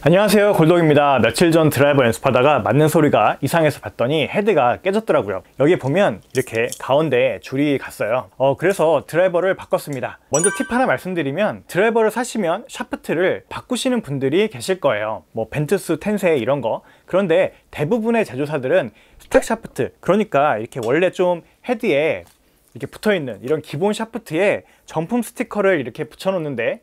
안녕하세요 골동입니다 며칠 전 드라이버 연습하다가 맞는 소리가 이상해서 봤더니 헤드가 깨졌더라고요 여기 보면 이렇게 가운데 줄이 갔어요 어 그래서 드라이버를 바꿨습니다 먼저 팁 하나 말씀드리면 드라이버를 사시면 샤프트를 바꾸시는 분들이 계실 거예요 뭐 벤투스 텐세 이런 거 그런데 대부분의 제조사들은 스택 샤프트 그러니까 이렇게 원래 좀 헤드에 이렇게 붙어있는 이런 기본 샤프트에 정품 스티커를 이렇게 붙여놓는데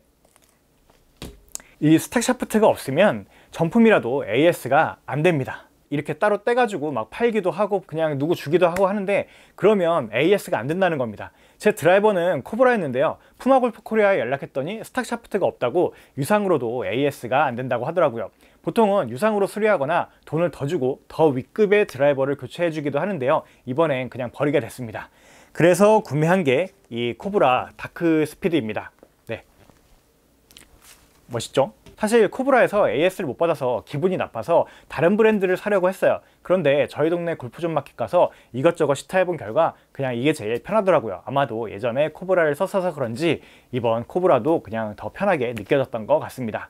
이 스택 샤프트가 없으면 정품이라도 AS가 안 됩니다 이렇게 따로 떼가지고 막 팔기도 하고 그냥 누구 주기도 하고 하는데 그러면 AS가 안 된다는 겁니다 제 드라이버는 코브라였는데요 푸마골프 코리아에 연락했더니 스탁 샤프트가 없다고 유상으로도 AS가 안 된다고 하더라고요 보통은 유상으로 수리하거나 돈을 더 주고 더 윗급의 드라이버를 교체해 주기도 하는데요 이번엔 그냥 버리게 됐습니다 그래서 구매한 게 이 코브라 다크 스피드입니다 멋있죠? 사실 코브라에서 AS를 못 받아서 기분이 나빠서 다른 브랜드를 사려고 했어요. 그런데 저희 동네 골프존 마켓 가서 이것저것 시타해본 결과 그냥 이게 제일 편하더라고요. 아마도 예전에 코브라를 썼어서 그런지 이번 코브라도 그냥 더 편하게 느껴졌던 것 같습니다.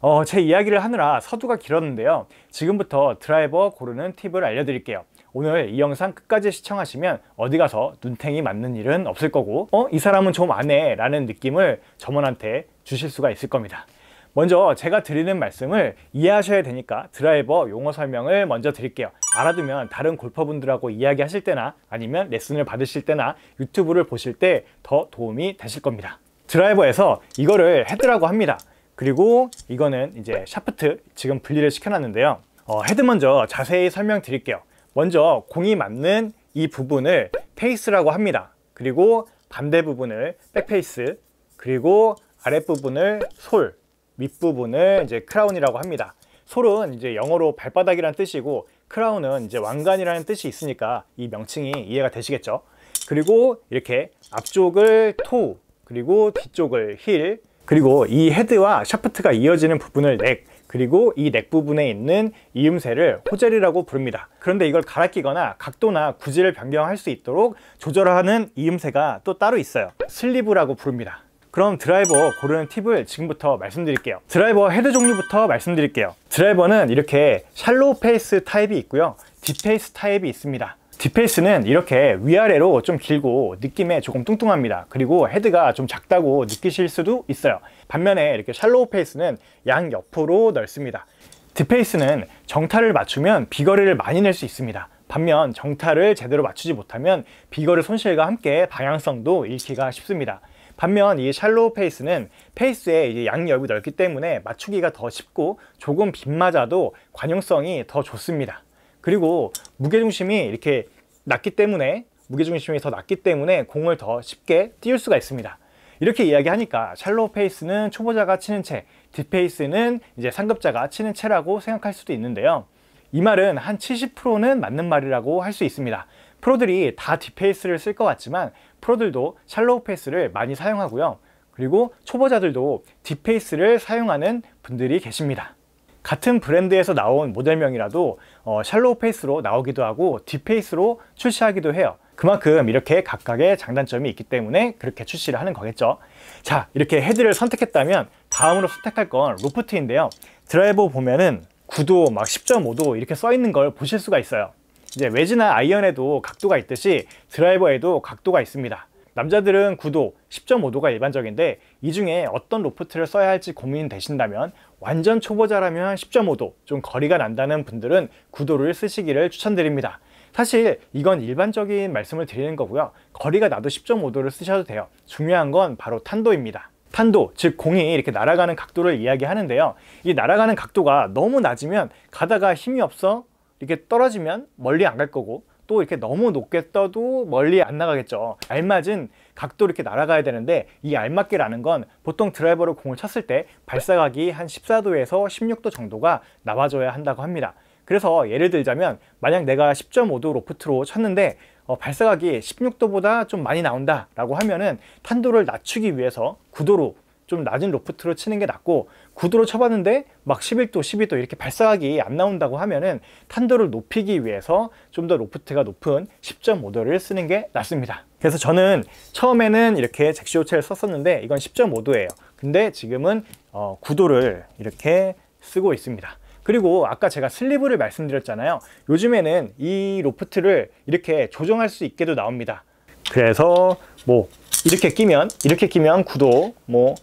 어, 제 이야기를 하느라 서두가 길었는데요. 지금부터 드라이버 고르는 팁을 알려드릴게요. 오늘 이 영상 끝까지 시청하시면 어디 가서 눈탱이 맞는 일은 없을 거고 어? 이 사람은 좀 안해 라는 느낌을 점원한테 주실 수가 있을 겁니다. 먼저 제가 드리는 말씀을 이해하셔야 되니까 드라이버 용어 설명을 먼저 드릴게요. 알아두면 다른 골퍼분들하고 이야기하실 때나 아니면 레슨을 받으실 때나 유튜브를 보실 때 더 도움이 되실 겁니다. 드라이버에서 이거를 헤드라고 합니다. 그리고 이거는 이제 샤프트 지금 분리를 시켜놨는데요. 어, 헤드 먼저 자세히 설명드릴게요. 먼저 공이 맞는 이 부분을 페이스라고 합니다. 그리고 반대 부분을 백페이스 그리고 아랫부분을 솔, 밑부분을 이제 크라운이라고 합니다. 솔은 이제 영어로 발바닥이란 뜻이고 크라운은 이제 왕관이라는 뜻이 있으니까 이 명칭이 이해가 되시겠죠? 그리고 이렇게 앞쪽을 토, 그리고 뒤쪽을 힐, 그리고 이 헤드와 샤프트가 이어지는 부분을 넥, 그리고 이 넥 부분에 있는 이음새를 호젤이라고 부릅니다. 그런데 이걸 갈아 끼거나 각도나 구질을 변경할 수 있도록 조절하는 이음새가 또 따로 있어요. 슬리브라고 부릅니다. 그럼 드라이버 고르는 팁을 지금부터 말씀드릴게요 드라이버 헤드 종류부터 말씀드릴게요 드라이버는 이렇게 샬로우 페이스 타입이 있고요 딥페이스 타입이 있습니다 뒷페이스는 이렇게 위아래로 좀 길고 느낌에 조금 뚱뚱합니다 그리고 헤드가 좀 작다고 느끼실 수도 있어요 반면에 이렇게 샬로우 페이스는 양옆으로 넓습니다 뒷페이스는 정타를 맞추면 비거리를 많이 낼 수 있습니다 반면 정타를 제대로 맞추지 못하면 비거리 손실과 함께 방향성도 잃기가 쉽습니다 반면 이 샬로우 페이스는 페이스의 이제 양이 여기 넓기 때문에 맞추기가 더 쉽고 조금 빗맞아도 관용성이 더 좋습니다. 그리고 무게중심이 이렇게 낮기 때문에 무게중심이 더 낮기 때문에 공을 더 쉽게 띄울 수가 있습니다. 이렇게 이야기하니까 샬로우 페이스는 초보자가 치는 채, 딥페이스는 이제 상급자가 치는 채라고 생각할 수도 있는데요. 이 말은 한 70%는 맞는 말이라고 할 수 있습니다. 프로들이 다 딥페이스를 쓸 것 같지만 프로들도 샬로우 페이스를 많이 사용하고요. 그리고 초보자들도 딥페이스를 사용하는 분들이 계십니다. 같은 브랜드에서 나온 모델명이라도 어, 샬로우 페이스로 나오기도 하고 딥페이스로 출시하기도 해요. 그만큼 이렇게 각각의 장단점이 있기 때문에 그렇게 출시를 하는 거겠죠. 자, 이렇게 헤드를 선택했다면 다음으로 선택할 건 로프트인데요. 드라이버 보면은 9도, 막 10.5도 이렇게 써 있는 걸 보실 수가 있어요. 이제 외지나 아이언에도 각도가 있듯이 드라이버에도 각도가 있습니다. 남자들은 9도, 10.5도가 일반적인데 이 중에 어떤 로프트를 써야 할지 고민되신다면 완전 초보자라면 10.5도, 좀 거리가 난다는 분들은 9도를 쓰시기를 추천드립니다. 사실 이건 일반적인 말씀을 드리는 거고요. 거리가 나도 10.5도를 쓰셔도 돼요. 중요한 건 바로 탄도입니다. 탄도, 즉 공이 이렇게 날아가는 각도를 이야기하는데요. 이 날아가는 각도가 너무 낮으면 가다가 힘이 없어 이렇게 떨어지면 멀리 안 갈 거고 또 이렇게 너무 높게 떠도 멀리 안 나가겠죠 알맞은 각도 이렇게 날아가야 되는데 이 알맞기라는 건 보통 드라이버로 공을 쳤을 때 발사각이 한 14도에서 16도 정도가 나와줘야 한다고 합니다 그래서 예를 들자면 만약 내가 10.5도 로프트로 쳤는데 어, 발사각이 16도보다 좀 많이 나온다 라고 하면은 탄도를 낮추기 위해서 9도로 좀 낮은 로프트로 치는 게 낫고 구두로 쳐봤는데 막 11도, 12도 이렇게 발사각이 안 나온다고 하면은 탄도를 높이기 위해서 좀 더 로프트가 높은 10.5도를 쓰는 게 낫습니다. 그래서 저는 처음에는 이렇게 잭시오체를 썼었는데 이건 10.5도예요. 근데 지금은 어, 9도를 이렇게 쓰고 있습니다. 그리고 아까 제가 슬리브를 말씀드렸잖아요 요즘에는 이 로프트를 이렇게 조정할 수 있게도 나옵니다 그래서 뭐 이렇게 끼면 이렇게 끼면 구도뭐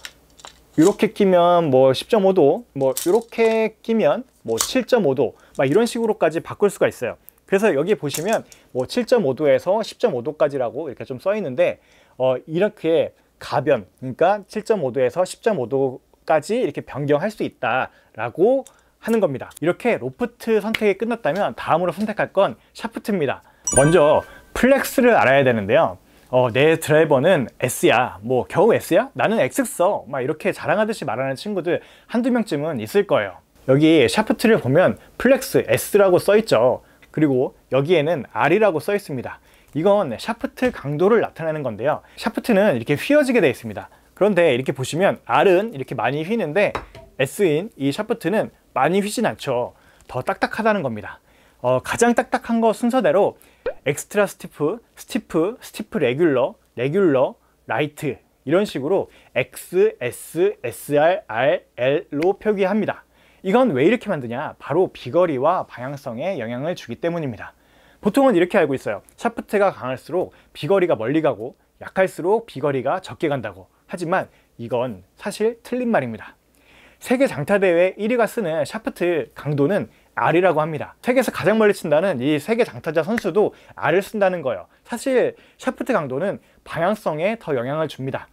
이렇게 끼면 뭐 10.5도 뭐 이렇게 끼면 뭐 7.5도 막 이런 식으로까지 바꿀 수가 있어요 그래서 여기 보시면 뭐 7.5도에서 10.5도까지라고 이렇게 좀 써 있는데 어 이렇게 가변 그러니까 7.5도에서 10.5도까지 이렇게 변경할 수 있다라고 하는 겁니다 이렇게 로프트 선택이 끝났다면 다음으로 선택할 건 샤프트입니다 먼저 플렉스를 알아야 되는데요 어, 내 드라이버는 S야 뭐 겨우 S야? 나는 X 써막 이렇게 자랑하듯이 말하는 친구들 한두 명쯤은 있을 거예요 여기 샤프트를 보면 플렉스 S라고 써 있죠 그리고 여기에는 R이라고 써 있습니다 이건 샤프트 강도를 나타내는 건데요 샤프트는 이렇게 휘어지게 되어 있습니다 그런데 이렇게 보시면 R은 이렇게 많이 휘는데 S인 이 샤프트는 많이 휘진 않죠 더 딱딱하다는 겁니다 어, 가장 딱딱한 거 순서대로 엑스트라 스티프, 스티프, 스티프 레귤러, 레귤러, 라이트 이런 식으로 X, S, SR, R, L로 표기합니다. 이건 왜 이렇게 만드냐? 바로 비거리와 방향성에 영향을 주기 때문입니다. 보통은 이렇게 알고 있어요. 샤프트가 강할수록 비거리가 멀리 가고 약할수록 비거리가 적게 간다고. 하지만 이건 사실 틀린 말입니다. 세계 장타대회 1위가 쓰는 샤프트 강도는 R이라고 합니다 세계에서 가장 멀리 친다는 이 세계 장타자 선수도 R을 쓴다는 거예요 사실 샤프트 강도는 방향성에 더 영향을 줍니다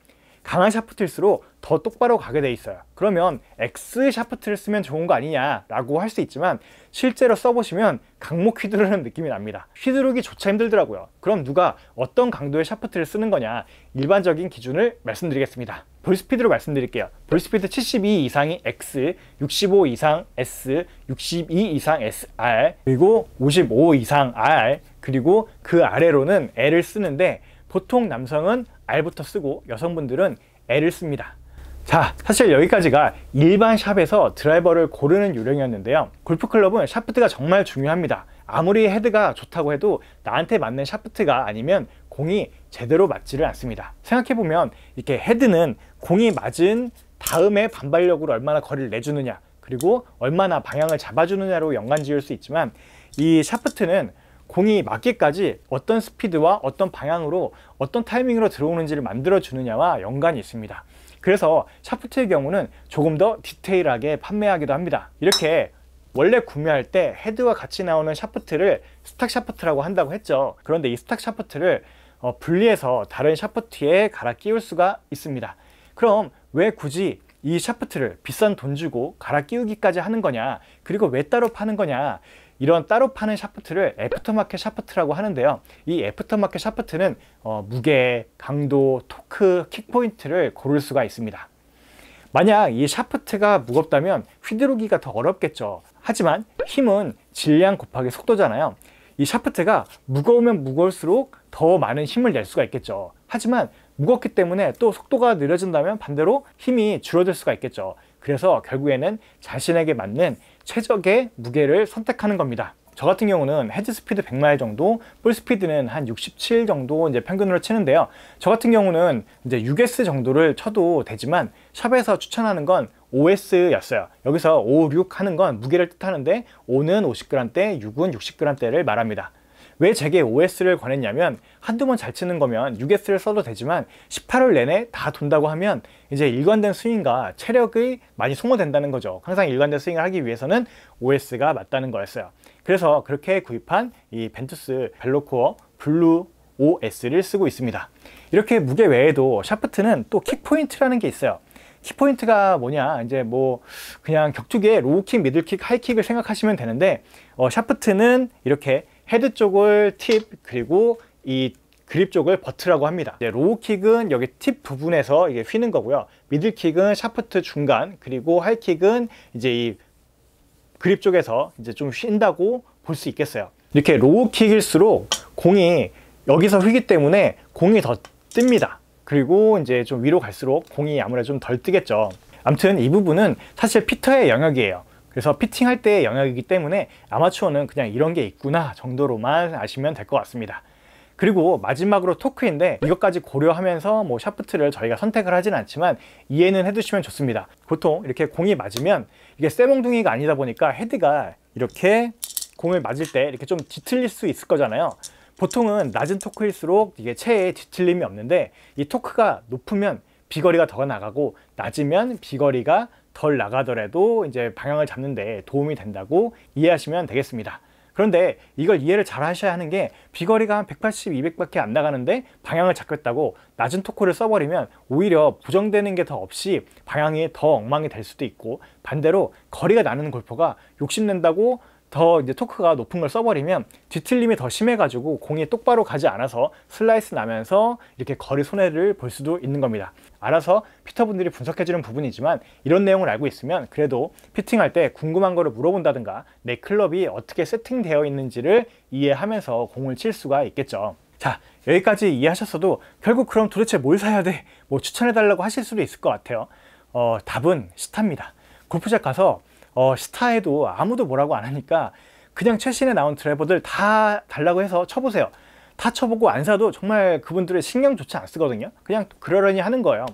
강한 샤프트일수록 더 똑바로 가게 돼 있어요 그러면 X 샤프트를 쓰면 좋은 거 아니냐 라고 할 수 있지만 실제로 써보시면 강목 휘두르는 느낌이 납니다 휘두르기조차 힘들더라고요 그럼 누가 어떤 강도의 샤프트를 쓰는 거냐 일반적인 기준을 말씀드리겠습니다 볼스피드로 말씀드릴게요 볼스피드 72 이상이 X, 65 이상 S, 62 이상 SR 그리고 55 이상 R 그리고 그 아래로는 L을 쓰는데 보통 남성은 R부터 쓰고 여성분들은 L을 씁니다 자 사실 여기까지가 일반 샵에서 드라이버를 고르는 요령이었는데요 골프클럽은 샤프트가 정말 중요합니다 아무리 헤드가 좋다고 해도 나한테 맞는 샤프트가 아니면 공이 제대로 맞지를 않습니다 생각해보면 이렇게 헤드는 공이 맞은 다음에 반발력으로 얼마나 거리를 내주느냐 그리고 얼마나 방향을 잡아주느냐로 연관 지을 수 있지만 이 샤프트는 공이 맞기까지 어떤 스피드와 어떤 방향으로 어떤 타이밍으로 들어오는지를 만들어 주느냐와 연관이 있습니다 그래서 샤프트의 경우는 조금 더 디테일하게 판매하기도 합니다 이렇게 원래 구매할 때 헤드와 같이 나오는 샤프트를 스탁 샤프트라고 한다고 했죠 그런데 이 스탁 샤프트를 어, 분리해서 다른 샤프트에 갈아 끼울 수가 있습니다 그럼 왜 굳이 이 샤프트를 비싼 돈 주고 갈아 끼우기까지 하는 거냐 그리고 왜 따로 파는 거냐 이런 따로 파는 샤프트를 애프터마켓 샤프트라고 하는데요. 이 애프터마켓 샤프트는 어, 무게, 강도, 토크, 킥포인트를 고를 수가 있습니다. 만약 이 샤프트가 무겁다면 휘두르기가 더 어렵겠죠. 하지만 힘은 질량 곱하기 속도잖아요. 이 샤프트가 무거우면 무거울수록 더 많은 힘을 낼 수가 있겠죠. 하지만 무겁기 때문에 또 속도가 느려진다면 반대로 힘이 줄어들 수가 있겠죠. 그래서 결국에는 자신에게 맞는 최적의 무게를 선택하는 겁니다 저 같은 경우는 헤드 스피드 100마일 정도, 풀 스피드는 한 67 정도 이제 평균으로 치는데요. 저 같은 경우는 이제 6S 정도를 쳐도 되지만 샵에서 추천하는 건 5S였어요. 여기서 5, 6 하는 건 무게를 뜻하는데 5는 50g대, 6은 60g대를 말합니다. 왜 제게 OS를 권했냐면 한두 번 잘 치는 거면 6S를 써도 되지만 18월 내내 다 돈다고 하면 이제 일관된 스윙과 체력이 많이 소모된다는 거죠. 항상 일관된 스윙을 하기 위해서는 OS가 맞다는 거였어요. 그래서 그렇게 구입한 이 벤투스 벨로코어 블루 OS를 쓰고 있습니다. 이렇게 무게 외에도 샤프트는 또 킥포인트라는 게 있어요. 키포인트가 뭐냐 이제 뭐 그냥 격투기에 로우킥, 미들킥, 하이킥을 생각하시면 되는데 어, 샤프트는 이렇게 헤드 쪽을 팁 그리고 이 그립 쪽을 버트라고 합니다 로우킥은 여기 팁 부분에서 이게 휘는 거고요 미들킥은 샤프트 중간 그리고 하킥은 이제 이 그립 쪽에서 이제 좀 쉰다고 볼 수 있겠어요 이렇게 로우킥일수록 공이 여기서 휘기 때문에 공이 더 뜹니다 그리고 이제 좀 위로 갈수록 공이 아무래도 좀 덜 뜨겠죠 암튼 이 부분은 사실 피터의 영역이에요 그래서 피팅할 때의 영역이기 때문에 아마추어는 그냥 이런 게 있구나 정도로만 아시면 될 것 같습니다. 그리고 마지막으로 토크인데 이것까지 고려하면서 뭐 샤프트를 저희가 선택을 하진 않지만 이해는 해두시면 좋습니다. 보통 이렇게 공이 맞으면 이게 쇠몽둥이가 아니다 보니까 헤드가 이렇게 공을 맞을 때 이렇게 좀 뒤틀릴 수 있을 거잖아요. 보통은 낮은 토크일수록 이게 체에 뒤틀림이 없는데 이 토크가 높으면 비거리가 더 나가고 낮으면 비거리가 덜 나가더라도 이제 방향을 잡는데 도움이 된다고 이해하시면 되겠습니다. 그런데 이걸 이해를 잘 하셔야 하는 게 비거리가 한 180, 200밖에 안 나가는데 방향을 잡겠다고 낮은 토크를 써버리면 오히려 부정되는 게 더 없이 방향이 더 엉망이 될 수도 있고 반대로 거리가 나는 골퍼가 욕심낸다고 더 이제 토크가 높은 걸 써버리면 뒤틀림이 더 심해가지고 공이 똑바로 가지 않아서 슬라이스 나면서 이렇게 거리 손해를 볼 수도 있는 겁니다. 알아서 피터분들이 분석해주는 부분이지만 이런 내용을 알고 있으면 그래도 피팅할 때 궁금한 거를 물어본다든가 내 클럽이 어떻게 세팅되어 있는지를 이해하면서 공을 칠 수가 있겠죠. 자 여기까지 이해하셨어도 결국 그럼 도대체 뭘 사야 돼? 뭐 추천해달라고 하실 수도 있을 것 같아요. 어, 답은 시타입니다. 골프장 가서 어, 스타에도 아무도 뭐라고 안 하니까 그냥 최신에 나온 드라이버들 다 달라고 해서 쳐보세요 다 쳐보고 안 사도 정말 그분들의 신경조차 안 쓰거든요 그냥 그러려니 하는 거예요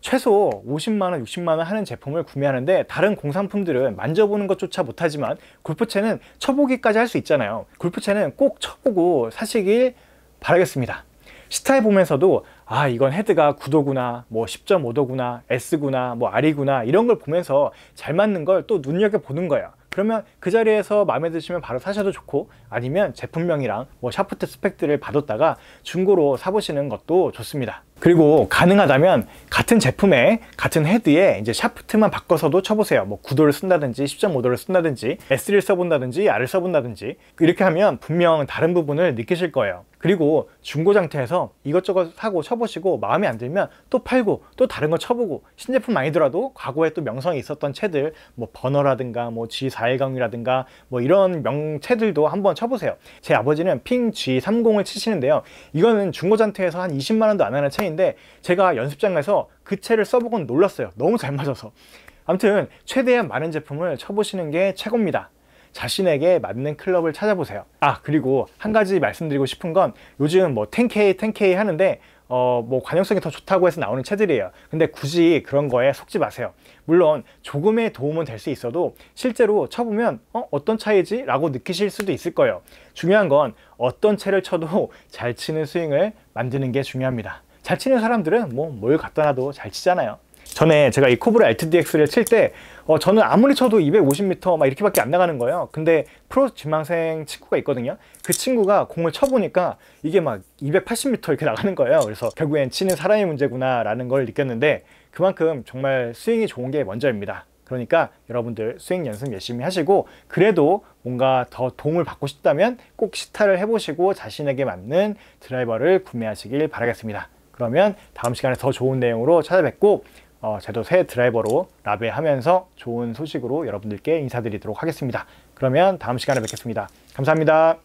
최소 50만원 60만원 하는 제품을 구매하는데 다른 공산품들은 만져보는 것조차 못하지만 골프채는 쳐보기까지 할 수 있잖아요 골프채는 꼭 쳐보고 사시길 바라겠습니다 스타에 보면서도 아 이건 헤드가 9도구나 뭐 10.5도구나 S구나 뭐 R이구나 이런 걸 보면서 잘 맞는 걸 또 눈여겨보는 거야 그러면 그 자리에서 마음에 드시면 바로 사셔도 좋고 아니면 제품명이랑 뭐 샤프트 스펙들을 받았다가 중고로 사보시는 것도 좋습니다 그리고 가능하다면 같은 제품에 같은 헤드에 이제 샤프트만 바꿔서도 쳐보세요 뭐구도를 쓴다든지 10.5도를 쓴다든지 S를 써본다든지 R을 써본다든지 이렇게 하면 분명 다른 부분을 느끼실 거예요 그리고 중고장터에서 이것저것 사고 쳐보시고 마음에 안 들면 또 팔고 또 다른 거 쳐보고 신제품 아니더라도 과거에 또 명성이 있었던 채들 뭐 버너라든가 뭐 G410이라든가 뭐 이런 명채들도 한번 쳐보세요 제 아버지는 핑 G30을 치시는데요 이거는 중고장터에서 한 20만원도 안 하는 채 채인데 제가 연습장에서 그 채를 써보곤 놀랐어요 너무 잘 맞아서 아무튼 최대한 많은 제품을 쳐보시는 게 최고입니다 자신에게 맞는 클럽을 찾아보세요 아 그리고 한 가지 말씀드리고 싶은 건 요즘 뭐 10K 10K 하는데 어뭐 관용성이 더 좋다고 해서 나오는 채들이에요 근데 굳이 그런 거에 속지 마세요 물론 조금의 도움은 될 수 있어도 실제로 쳐보면 어 어떤 차이지? 라고 느끼실 수도 있을 거예요 중요한 건 어떤 채를 쳐도 잘 치는 스윙을 만드는 게 중요합니다 잘 치는 사람들은 뭐 뭘 갖다 놔도 잘 치잖아요 전에 제가 이 코브라 LTDX를 칠 때 어, 저는 아무리 쳐도 250m 막 이렇게밖에 안 나가는 거예요 근데 프로 지망생 친구가 있거든요 그 친구가 공을 쳐보니까 이게 막 280m 이렇게 나가는 거예요 그래서 결국엔 치는 사람의 문제구나 라는 걸 느꼈는데 그만큼 정말 스윙이 좋은 게 먼저입니다 그러니까 여러분들 스윙 연습 열심히 하시고 그래도 뭔가 더 도움을 받고 싶다면 꼭 시타를 해보시고 자신에게 맞는 드라이버를 구매하시길 바라겠습니다 그러면 다음 시간에 더 좋은 내용으로 찾아뵙고 어, 저도 새 드라이버로 라베하면서 좋은 소식으로 여러분들께 인사드리도록 하겠습니다. 그러면 다음 시간에 뵙겠습니다. 감사합니다.